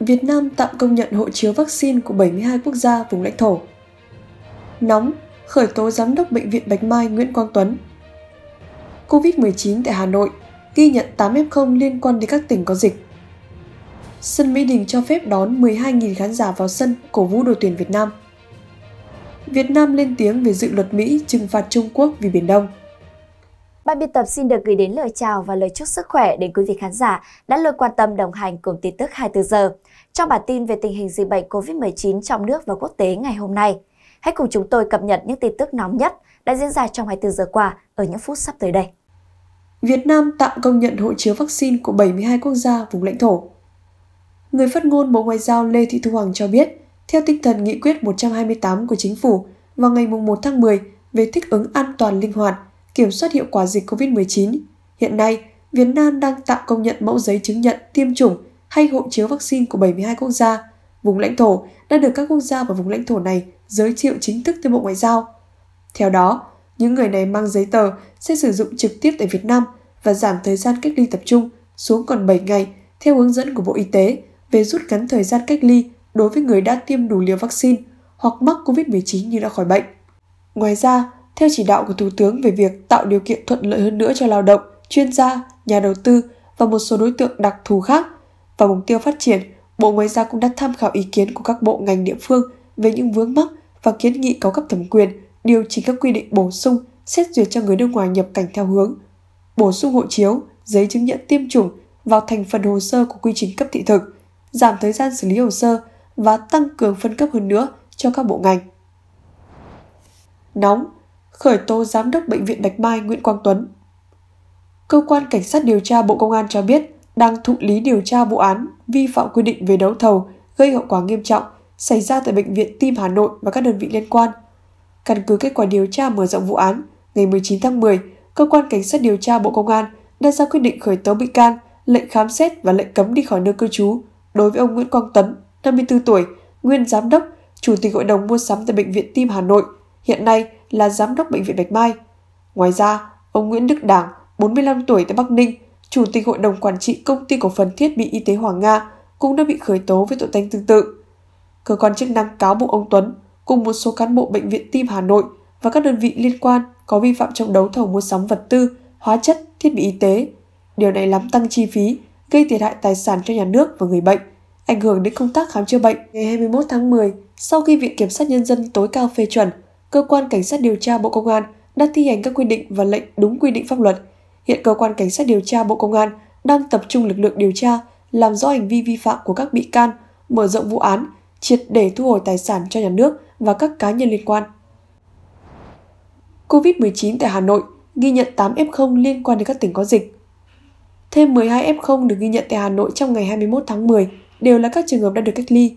Việt Nam tạm công nhận hộ chiếu vaccine của 72 quốc gia vùng lãnh thổ. Nóng, khởi tố Giám đốc Bệnh viện Bạch Mai Nguyễn Quang Tuấn. Covid-19 tại Hà Nội ghi nhận 8 F0 liên quan đến các tỉnh có dịch. Sân Mỹ Đình cho phép đón 12.000 khán giả vào sân cổ vũ đội tuyển Việt Nam. Việt Nam lên tiếng về dự luật Mỹ trừng phạt Trung Quốc vì Biển Đông. Ban biên tập xin được gửi đến lời chào và lời chúc sức khỏe đến quý vị khán giả đã luôn quan tâm đồng hành cùng tin tức 24 giờ trong bản tin về tình hình dịch bệnh COVID-19 trong nước và quốc tế ngày hôm nay. Hãy cùng chúng tôi cập nhật những tin tức nóng nhất đã diễn ra trong 24 giờ qua ở những phút sắp tới đây. Việt Nam tạm công nhận hộ chiếu vaccine của 72 quốc gia vùng lãnh thổ. Người phát ngôn Bộ Ngoại giao Lê Thị Thu Hằng cho biết, theo tinh thần nghị quyết 128 của chính phủ vào ngày 1 tháng 10 về thích ứng an toàn linh hoạt, kiểm soát hiệu quả dịch COVID-19. Hiện nay, Việt Nam đang tạm công nhận mẫu giấy chứng nhận tiêm chủng hay hộ chiếu vaccine của 72 quốc gia. Vùng lãnh thổ đã được các quốc gia và vùng lãnh thổ này giới thiệu chính thức tới Bộ Ngoại giao. Theo đó, những người này mang giấy tờ sẽ sử dụng trực tiếp tại Việt Nam và giảm thời gian cách ly tập trung xuống còn 7 ngày theo hướng dẫn của Bộ Y tế về rút ngắn thời gian cách ly đối với người đã tiêm đủ liều vaccine hoặc mắc COVID-19 như đã khỏi bệnh. Ngoài ra, theo chỉ đạo của Thủ tướng về việc tạo điều kiện thuận lợi hơn nữa cho lao động, chuyên gia, nhà đầu tư và một số đối tượng đặc thù khác và mục tiêu phát triển, Bộ Ngoại giao cũng đã tham khảo ý kiến của các bộ ngành địa phương về những vướng mắc và kiến nghị có cấp thẩm quyền điều chỉnh các quy định bổ sung xét duyệt cho người nước ngoài nhập cảnh theo hướng bổ sung hộ chiếu, giấy chứng nhận tiêm chủng vào thành phần hồ sơ của quy trình cấp thị thực, giảm thời gian xử lý hồ sơ và tăng cường phân cấp hơn nữa cho các bộ ngành. Nóng, khởi tố Giám đốc Bệnh viện Bạch Mai Nguyễn Quang Tuấn. Cơ quan Cảnh sát điều tra Bộ Công an cho biết đang thụ lý điều tra vụ án vi phạm quy định về đấu thầu gây hậu quả nghiêm trọng xảy ra tại Bệnh viện Tim Hà Nội và các đơn vị liên quan. Căn cứ kết quả điều tra mở rộng vụ án, ngày 19 tháng 10, Cơ quan Cảnh sát điều tra Bộ Công an đã ra quyết định khởi tố bị can, lệnh khám xét và lệnh cấm đi khỏi nơi cư trú đối với ông Nguyễn Quang Tấn, 54 tuổi, nguyên giám đốc, chủ tịch hội đồng mua sắm tại Bệnh viện Tim Hà Nội, hiện nay là giám đốc Bệnh viện Bạch Mai. Ngoài ra, ông Nguyễn Đức Đảng, 45 tuổi tại Bắc Ninh, Chủ tịch Hội đồng Quản trị Công ty Cổ phần Thiết bị Y tế Hoàng Nga cũng đã bị khởi tố với tội danh tương tự. Cơ quan chức năng cáo buộc ông Tuấn cùng một số cán bộ Bệnh viện Tim Hà Nội và các đơn vị liên quan có vi phạm trong đấu thầu mua sắm vật tư, hóa chất, thiết bị y tế. Điều này làm tăng chi phí, gây thiệt hại tài sản cho nhà nước và người bệnh, ảnh hưởng đến công tác khám chữa bệnh. Ngày 21 tháng 10, sau khi Viện Kiểm sát Nhân dân tối cao phê chuẩn, cơ quan cảnh sát điều tra Bộ Công an đã thi hành các quy định và lệnh đúng quy định pháp luật. Hiện cơ quan cảnh sát điều tra Bộ Công an đang tập trung lực lượng điều tra, làm rõ hành vi vi phạm của các bị can, mở rộng vụ án, triệt để thu hồi tài sản cho nhà nước và các cá nhân liên quan. COVID-19 tại Hà Nội ghi nhận 8 F0 liên quan đến các tỉnh có dịch. Thêm 12 F0 được ghi nhận tại Hà Nội trong ngày 21 tháng 10 đều là các trường hợp đã được cách ly.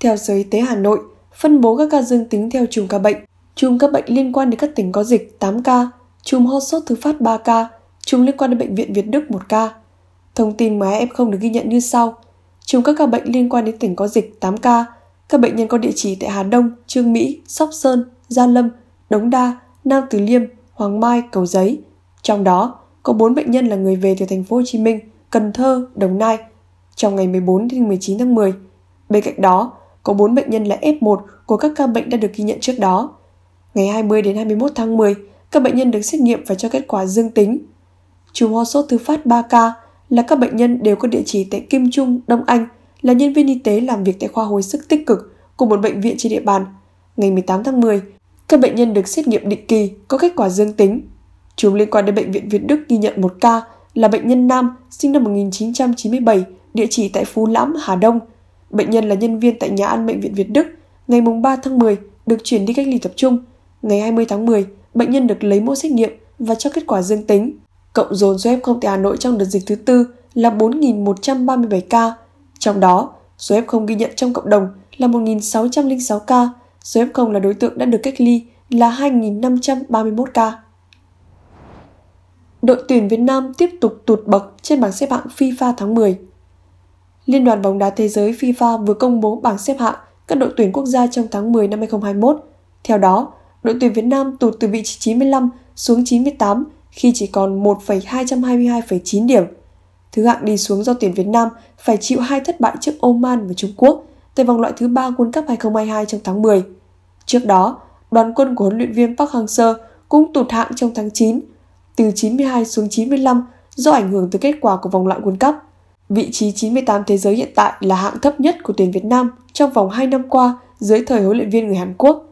Theo Sở Y tế Hà Nội, phân bố các ca dương tính theo chùm ca bệnh chùm các bệnh liên quan đến các tỉnh có dịch 8 ca, chùm ho sốt thứ phát 3 ca, chùm liên quan đến bệnh viện Việt Đức 1 ca. Thông tin mà F0 được ghi nhận như sau. Chùm các ca bệnh liên quan đến tỉnh có dịch 8 ca, các bệnh nhân có địa chỉ tại Hà Đông, Trương Mỹ, Sóc Sơn, Gia Lâm, Đống Đa, Nam Từ Liêm, Hoàng Mai, Cầu Giấy. Trong đó, có 4 bệnh nhân là người về từ thành phố Hồ Chí Minh, Cần Thơ, Đồng Nai trong ngày 14 đến 19 tháng 10. Bên cạnh đó, có 4 bệnh nhân là F1 của các ca bệnh đã được ghi nhận trước đó. Ngày 20 đến 21 tháng 10, các bệnh nhân được xét nghiệm và cho kết quả dương tính. Chùm ho sốt thứ phát 3 ca là các bệnh nhân đều có địa chỉ tại Kim Trung, Đông Anh, là nhân viên y tế làm việc tại khoa hồi sức tích cực của một bệnh viện trên địa bàn. Ngày 18 tháng 10, các bệnh nhân được xét nghiệm định kỳ có kết quả dương tính. Chùm liên quan đến bệnh viện Việt Đức ghi nhận một ca là bệnh nhân nam sinh năm 1997, địa chỉ tại Phú Lãm, Hà Đông. Bệnh nhân là nhân viên tại nhà ăn bệnh viện Việt Đức, ngày 3 tháng 10 được chuyển đi cách ly tập trung Ngày 20 tháng 10, bệnh nhân được lấy mẫu xét nghiệm và cho kết quả dương tính. Cộng dồn số F0 tại Hà Nội trong đợt dịch thứ tư là 4.137 ca, trong đó số F0 ghi nhận trong cộng đồng là 1.606 ca, số F0 là đối tượng đã được cách ly là 2.531 ca. Đội tuyển Việt Nam tiếp tục tụt bậc trên bảng xếp hạng FIFA tháng 10. Liên đoàn bóng đá thế giới FIFA vừa công bố bảng xếp hạng các đội tuyển quốc gia trong tháng 10 năm 2021. Theo đó, đội tuyển Việt Nam tụt từ vị trí 95 xuống 98 khi chỉ còn 1,222,9 điểm. Thứ hạng đi xuống do tuyển Việt Nam phải chịu hai thất bại trước Oman và Trung Quốc tại vòng loại thứ ba World Cup 2022 trong tháng 10. Trước đó, đoàn quân của huấn luyện viên Park Hang-seo cũng tụt hạng trong tháng 9, từ 92 xuống 95 do ảnh hưởng từ kết quả của vòng loại World Cup. Vị trí 98 thế giới hiện tại là hạng thấp nhất của tuyển Việt Nam trong vòng 2 năm qua dưới thời huấn luyện viên người Hàn Quốc.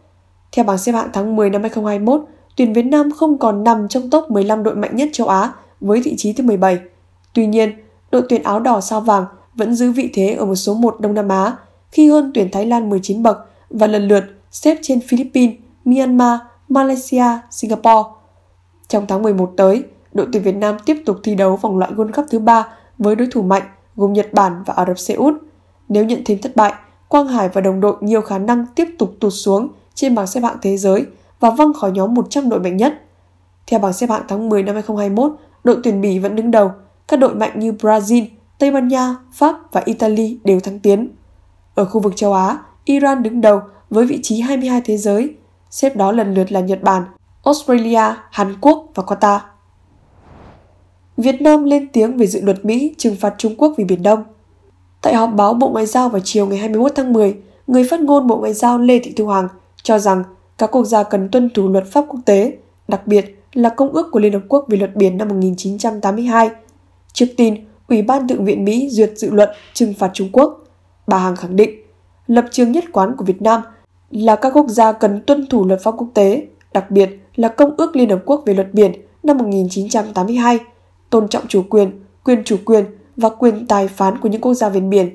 Theo bảng xếp hạng tháng 10 năm 2021, tuyển Việt Nam không còn nằm trong top 15 đội mạnh nhất châu Á với vị trí thứ 17. Tuy nhiên, đội tuyển áo đỏ sao vàng vẫn giữ vị thế ở một số 1 Đông Nam Á khi hơn tuyển Thái Lan 19 bậc và lần lượt xếp trên Philippines, Myanmar, Malaysia, Singapore. Trong tháng 11 tới, đội tuyển Việt Nam tiếp tục thi đấu vòng loại World Cup thứ ba với đối thủ mạnh gồm Nhật Bản và Ả Rập Xê Út. Nếu nhận thêm thất bại, Quang Hải và đồng đội nhiều khả năng tiếp tục tụt xuống trên bảng xếp hạng thế giới và văng khỏi nhóm 100 đội mạnh nhất. Theo bảng xếp hạng tháng 10 năm 2021, đội tuyển Bỉ vẫn đứng đầu. Các đội mạnh như Brazil, Tây Ban Nha, Pháp và Italy đều thắng tiến. Ở khu vực châu Á, Iran đứng đầu với vị trí 22 thế giới, xếp đó lần lượt là Nhật Bản, Australia, Hàn Quốc và Qatar. Việt Nam lên tiếng về dự luật Mỹ trừng phạt Trung Quốc vì Biển Đông. Tại họp báo Bộ Ngoại giao vào chiều ngày 21 tháng 10, người phát ngôn Bộ Ngoại giao Lê Thị Thu Hằng cho rằng các quốc gia cần tuân thủ luật pháp quốc tế, đặc biệt là Công ước của Liên Hợp Quốc về luật biển năm 1982. Trước tin, Ủy ban Thượng viện Mỹ duyệt dự luận trừng phạt Trung Quốc. Bà Hằng khẳng định, lập trường nhất quán của Việt Nam là các quốc gia cần tuân thủ luật pháp quốc tế, đặc biệt là Công ước Liên Hợp Quốc về luật biển năm 1982, tôn trọng chủ quyền, quyền chủ quyền và quyền tài phán của những quốc gia ven biển.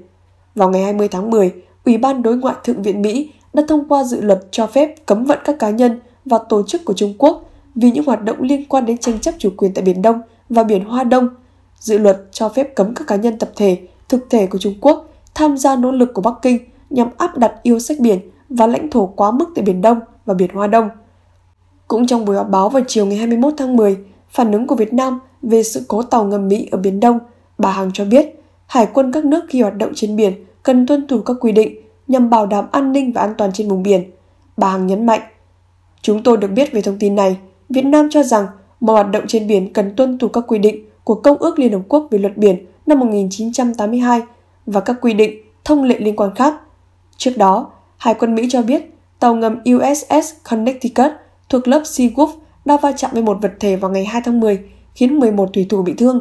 Vào ngày 20 tháng 10, Ủy ban Đối ngoại Thượng viện Mỹ đã thông qua dự luật cho phép cấm vận các cá nhân và tổ chức của Trung Quốc vì những hoạt động liên quan đến tranh chấp chủ quyền tại Biển Đông và Biển Hoa Đông. Dự luật cho phép cấm các cá nhân tập thể, thực thể của Trung Quốc tham gia nỗ lực của Bắc Kinh nhằm áp đặt yêu sách biển và lãnh thổ quá mức tại Biển Đông và Biển Hoa Đông. Cũng trong buổi họp báo vào chiều ngày 21 tháng 10, phản ứng của Việt Nam về sự cố tàu ngầm Mỹ ở Biển Đông, bà Hằng cho biết, hải quân các nước khi hoạt động trên biển cần tuân thủ các quy định nhằm bảo đảm an ninh và an toàn trên vùng biển. Bà Hằng nhấn mạnh, chúng tôi được biết về thông tin này, Việt Nam cho rằng mọi hoạt động trên biển cần tuân thủ các quy định của Công ước Liên Hợp Quốc về luật biển năm 1982 và các quy định, thông lệ liên quan khác. Trước đó, Hải quân Mỹ cho biết tàu ngầm USS Connecticut thuộc lớp Sea Wolf đã va chạm với một vật thể vào ngày 2 tháng 10, khiến 11 thủy thủ bị thương.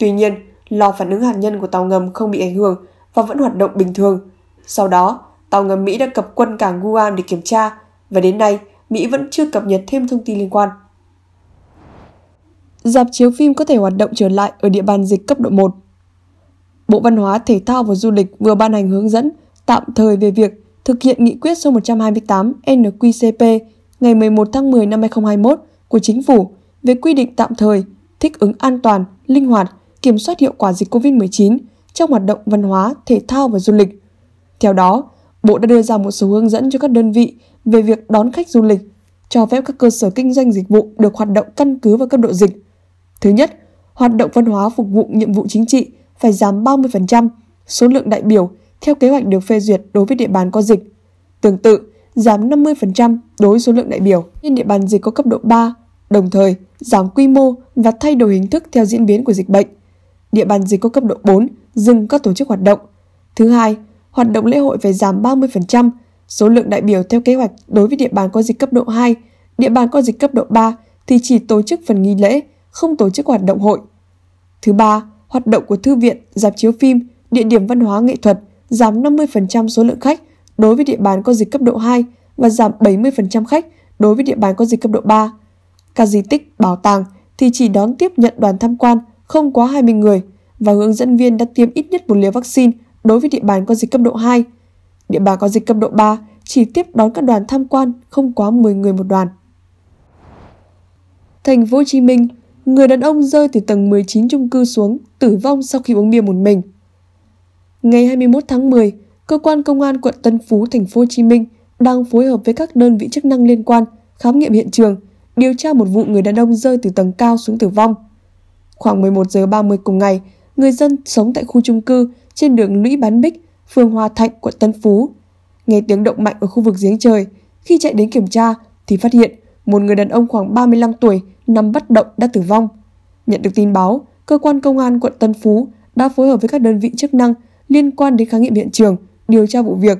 Tuy nhiên, lò phản ứng hạt nhân của tàu ngầm không bị ảnh hưởng và vẫn hoạt động bình thường. Sau đó, tàu ngầm Mỹ đã cập quân cảng Guam để kiểm tra và đến nay Mỹ vẫn chưa cập nhật thêm thông tin liên quan. Dạp chiếu phim có thể hoạt động trở lại ở địa bàn dịch cấp độ 1. Bộ Văn hóa, Thể thao và Du lịch vừa ban hành hướng dẫn tạm thời về việc thực hiện nghị quyết số 128 NQCP ngày 11 tháng 10 năm 2021 của Chính phủ về quy định tạm thời, thích ứng an toàn, linh hoạt, kiểm soát hiệu quả dịch COVID-19 trong hoạt động văn hóa, thể thao và du lịch theo đó, Bộ đã đưa ra một số hướng dẫn cho các đơn vị về việc đón khách du lịch, cho phép các cơ sở kinh doanh dịch vụ được hoạt động căn cứ vào cấp độ dịch. Thứ nhất, hoạt động văn hóa phục vụ nhiệm vụ chính trị phải giảm 30% số lượng đại biểu theo kế hoạch được phê duyệt đối với địa bàn có dịch. Tương tự, giảm 50% đối số lượng đại biểu trên địa bàn dịch có cấp độ 3, đồng thời giảm quy mô và thay đổi hình thức theo diễn biến của dịch bệnh. Địa bàn dịch có cấp độ 4 dừng các tổ chức hoạt động. Thứ hai, hoạt động lễ hội phải giảm 30%, số lượng đại biểu theo kế hoạch đối với địa bàn có dịch cấp độ 2, địa bàn có dịch cấp độ 3 thì chỉ tổ chức phần nghi lễ, không tổ chức hoạt động hội. Thứ ba, hoạt động của thư viện, dạp chiếu phim, địa điểm văn hóa nghệ thuật giảm 50% số lượng khách đối với địa bàn có dịch cấp độ 2 và giảm 70% khách đối với địa bàn có dịch cấp độ 3. Các di tích, bảo tàng thì chỉ đón tiếp nhận đoàn tham quan không quá 20 người và hướng dẫn viên đã tiêm ít nhất một liều vaccine đối với địa bàn có dịch cấp độ 2. Địa bàn có dịch cấp độ 3 chỉ tiếp đón các đoàn tham quan không quá 10 người một đoàn. Thành phố Hồ Chí Minh, người đàn ông rơi từ tầng 19 chung cư xuống, tử vong sau khi uống bia một mình. Ngày 21 tháng 10, cơ quan công an quận Tân Phú, thành phố Hồ Chí Minh đang phối hợp với các đơn vị chức năng liên quan khám nghiệm hiện trường, điều tra một vụ người đàn ông rơi từ tầng cao xuống tử vong. Khoảng 11 giờ 30 cùng ngày, người dân sống tại khu chung cư trên đường Lũy Bán Bích, phường Hòa Thạnh, quận Tân Phú. Nghe tiếng động mạnh ở khu vực giếng trời, khi chạy đến kiểm tra thì phát hiện một người đàn ông khoảng 35 tuổi nằm bất động đã tử vong. Nhận được tin báo, cơ quan công an quận Tân Phú đã phối hợp với các đơn vị chức năng liên quan đến khám nghiệm hiện trường, điều tra vụ việc.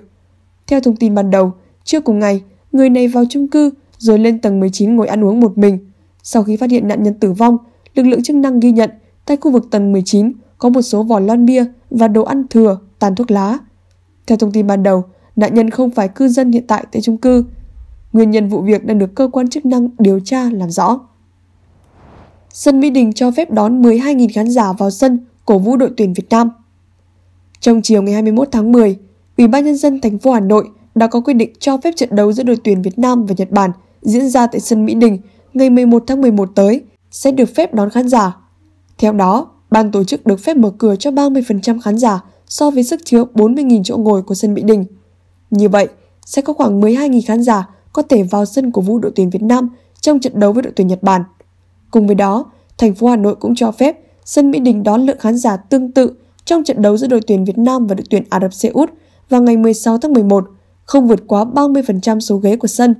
Theo thông tin ban đầu, trước cùng ngày, người này vào chung cư rồi lên tầng 19 ngồi ăn uống một mình. Sau khi phát hiện nạn nhân tử vong, lực lượng chức năng ghi nhận tại khu vực tầng 19 có một số vỏ lon bia và đồ ăn thừa, tàn thuốc lá. Theo thông tin ban đầu, nạn nhân không phải cư dân hiện tại tại chung cư. Nguyên nhân vụ việc đang được cơ quan chức năng điều tra làm rõ. Sân Mỹ Đình cho phép đón 12.000 khán giả vào sân cổ vũ đội tuyển Việt Nam. Trong chiều ngày 21 tháng 10, Ủy ban nhân dân thành phố Hà Nội đã có quyết định cho phép trận đấu giữa đội tuyển Việt Nam và Nhật Bản diễn ra tại sân Mỹ Đình ngày 11 tháng 11 tới sẽ được phép đón khán giả. Theo đó, Ban tổ chức được phép mở cửa cho 30% khán giả so với sức chứa 40.000 chỗ ngồi của sân Mỹ Đình. Như vậy, sẽ có khoảng 12.000 khán giả có thể vào sân của vũ đội tuyển Việt Nam trong trận đấu với đội tuyển Nhật Bản. Cùng với đó, thành phố Hà Nội cũng cho phép sân Mỹ Đình đón lượng khán giả tương tự trong trận đấu giữa đội tuyển Việt Nam và đội tuyển Ả Rập Xê Út vào ngày 16 tháng 11, không vượt quá 30% số ghế của sân.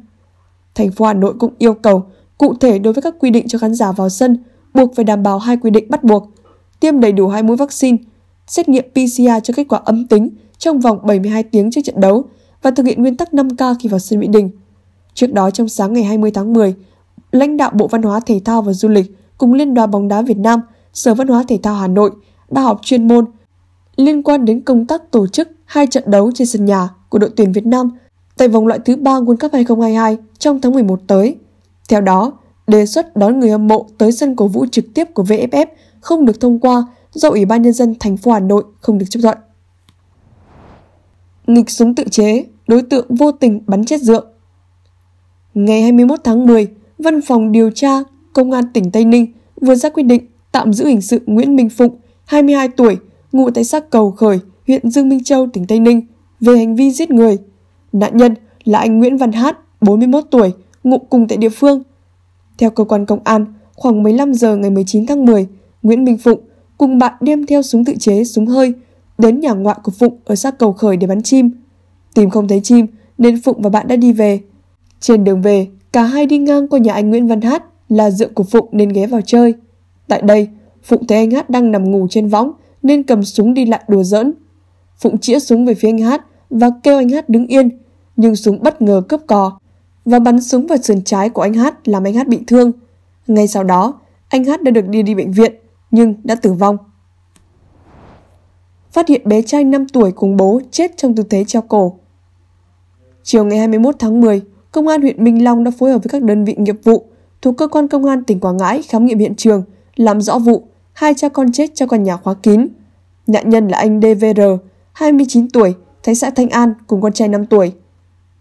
Thành phố Hà Nội cũng yêu cầu cụ thể đối với các quy định cho khán giả vào sân buộc phải đảm bảo hai quy định bắt buộc tiêm đầy đủ hai mũi vaccine, xét nghiệm PCR cho kết quả âm tính trong vòng 72 tiếng trước trận đấu và thực hiện nguyên tắc 5K khi vào sân Mỹ Đình. Trước đó trong sáng ngày 20 tháng 10, lãnh đạo Bộ Văn hóa Thể thao và Du lịch cùng Liên đoàn bóng đá Việt Nam, Sở Văn hóa Thể thao Hà Nội đã họp chuyên môn liên quan đến công tác tổ chức hai trận đấu trên sân nhà của đội tuyển Việt Nam tại vòng loại thứ ba World Cup 2022 trong tháng 11 tới. Theo đó, đề xuất đón người hâm mộ tới sân cổ vũ trực tiếp của VFF không được thông qua do Ủy ban Nhân dân thành phố Hà Nội không được chấp thuận. Nghịch súng tự chế, đối tượng vô tình bắn chết dượng. Ngày 21 tháng 10, Văn phòng điều tra Công an tỉnh Tây Ninh vừa ra quyết định tạm giữ hình sự Nguyễn Minh Phụng, 22 tuổi, ngụ tại xã Cầu Khởi, huyện Dương Minh Châu, tỉnh Tây Ninh, về hành vi giết người. Nạn nhân là anh Nguyễn Văn Hát, 41 tuổi, ngụ cùng tại địa phương. Theo cơ quan công an, khoảng 15 giờ ngày 19 tháng 10, Nguyễn Minh Phụng cùng bạn đem theo súng tự chế, súng hơi, đến nhà ngoại của Phụng ở sát cầu khởi để bắn chim. Tìm không thấy chim nên Phụng và bạn đã đi về. Trên đường về, cả hai đi ngang qua nhà anh Nguyễn Văn Hát là dượng của Phụng nên ghé vào chơi. Tại đây, Phụng thấy anh Hát đang nằm ngủ trên võng nên cầm súng đi lại đùa giỡn. Phụng chĩa súng về phía anh Hát và kêu anh Hát đứng yên, nhưng súng bất ngờ cướp cò và bắn súng vào sườn trái của anh Hát làm anh Hát bị thương. Ngay sau đó, anh Hát đã được đi đi bệnh viện nhưng đã tử vong. Phát hiện bé trai 5 tuổi cùng bố chết trong tư thế treo cổ. Chiều ngày 21 tháng 10, Công an huyện Minh Long đã phối hợp với các đơn vị nghiệp vụ thuộc cơ quan công an tỉnh Quảng Ngãi khám nghiệm hiện trường, làm rõ vụ hai cha con chết trong căn nhà khóa kín. Nạn nhân là anh DVR, 29 tuổi, thành xã Thanh An cùng con trai 5 tuổi.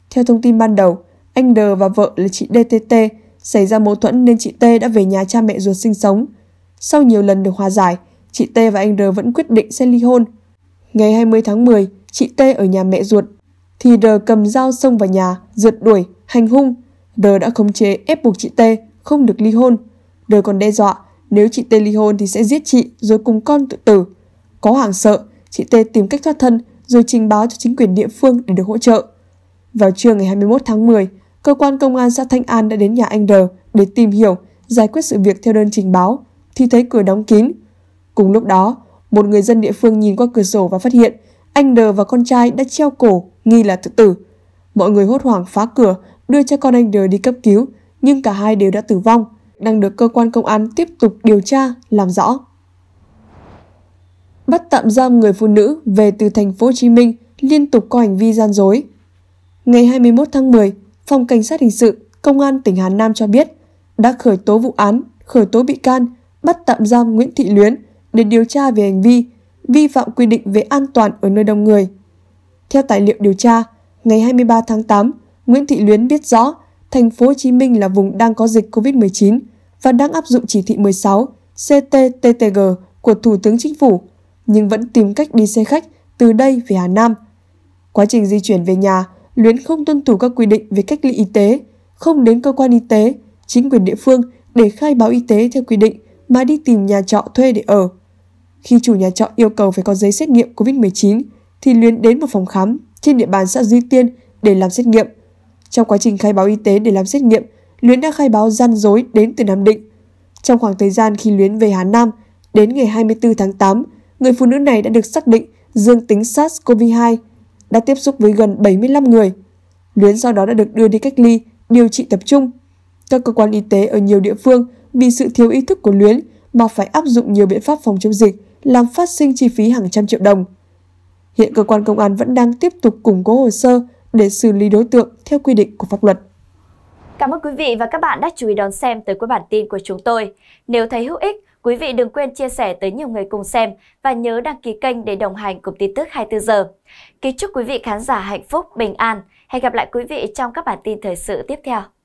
Theo thông tin ban đầu, anh D và vợ là chị DTT xảy ra mâu thuẫn nên chị T đã về nhà cha mẹ ruột sinh sống – sau nhiều lần được hòa giải, chị T và anh R vẫn quyết định sẽ ly hôn. Ngày 20 tháng 10, chị T ở nhà mẹ ruột, thì R cầm dao xông vào nhà, rượt đuổi, hành hung. R đã khống chế ép buộc chị T không được ly hôn. R còn đe dọa nếu chị T ly hôn thì sẽ giết chị rồi cùng con tự tử. Có hoảng sợ, chị T tìm cách thoát thân rồi trình báo cho chính quyền địa phương để được hỗ trợ. Vào trưa ngày 21 tháng 10, cơ quan công an xã Thanh An đã đến nhà anh R để tìm hiểu, giải quyết sự việc theo đơn trình báo thì thấy cửa đóng kín. Cùng lúc đó, một người dân địa phương nhìn qua cửa sổ và phát hiện anh Đờ và con trai đã treo cổ, nghi là tự tử. Mọi người hốt hoảng phá cửa, đưa cho con anh Đờ đi cấp cứu, nhưng cả hai đều đã tử vong, đang được cơ quan công an tiếp tục điều tra, làm rõ. Bắt tạm giam người phụ nữ về từ thành phố Hồ Chí Minh liên tục có hành vi gian dối. Ngày 21 tháng 10, Phòng Cảnh sát Hình sự, Công an tỉnh Hà Nam cho biết đã khởi tố vụ án, khởi tố bị can – bắt tạm giam Nguyễn Thị Luyến để điều tra về hành vi vi phạm quy định về an toàn ở nơi đông người. Theo tài liệu điều tra, ngày 23 tháng 8, Nguyễn Thị Luyến biết rõ thành phố Hồ Chí Minh là vùng đang có dịch COVID-19 và đang áp dụng chỉ thị 16 CTTTG của Thủ tướng Chính phủ, nhưng vẫn tìm cách đi xe khách từ đây về Hà Nam. Quá trình di chuyển về nhà, Luyến không tuân thủ các quy định về cách ly y tế, không đến cơ quan y tế, chính quyền địa phương để khai báo y tế theo quy định mà đi tìm nhà trọ thuê để ở. Khi chủ nhà trọ yêu cầu phải có giấy xét nghiệm COVID-19 thì Luyến đến một phòng khám trên địa bàn xã Duy Tiên để làm xét nghiệm. Trong quá trình khai báo y tế để làm xét nghiệm, Luyến đã khai báo gian dối đến từ Nam Định. Trong khoảng thời gian khi Luyến về Hà Nam, đến ngày 24 tháng 8, người phụ nữ này đã được xác định dương tính SARS-CoV-2, đã tiếp xúc với gần 75 người. Luyến sau đó đã được đưa đi cách ly, điều trị tập trung. Các cơ quan y tế ở nhiều địa phương vì sự thiếu ý thức của Luyến mà phải áp dụng nhiều biện pháp phòng chống dịch, làm phát sinh chi phí hàng trăm triệu đồng. Hiện cơ quan công an vẫn đang tiếp tục củng cố hồ sơ để xử lý đối tượng theo quy định của pháp luật. Cảm ơn quý vị và các bạn đã chú ý đón xem tới cuối bản tin của chúng tôi. Nếu thấy hữu ích, quý vị đừng quên chia sẻ tới nhiều người cùng xem và nhớ đăng ký kênh để đồng hành cùng tin tức 24 giờ. Kính chúc quý vị khán giả hạnh phúc, bình an. Hẹn gặp lại quý vị trong các bản tin thời sự tiếp theo.